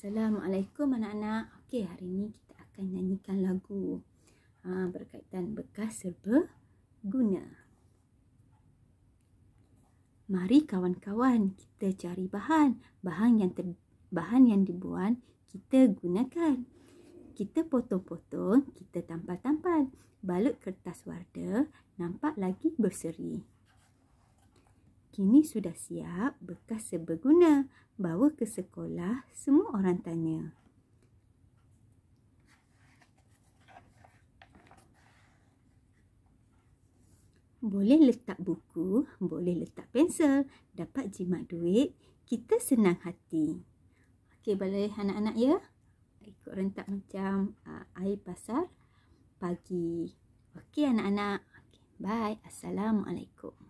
Assalamualaikum anak-anak. Okey, hari ni kita akan nyanyikan lagu ha, berkaitan bekas serba guna. Mari kawan-kawan kita cari bahan, bahan yang ter, bahan yang dibuat kita gunakan. Kita potong-potong, kita tampal-tampal. Balut kertas warna nampak lagi berseri. Kini sudah siap bekas seberguna. Bawa ke sekolah, semua orang tanya. Boleh letak buku, boleh letak pensel, dapat jimat duit, kita senang hati. Okey, boleh anak-anak ya? Ikut rentak macam uh, air pasar pagi. Okey, anak-anak. Okay, bye. Assalamualaikum.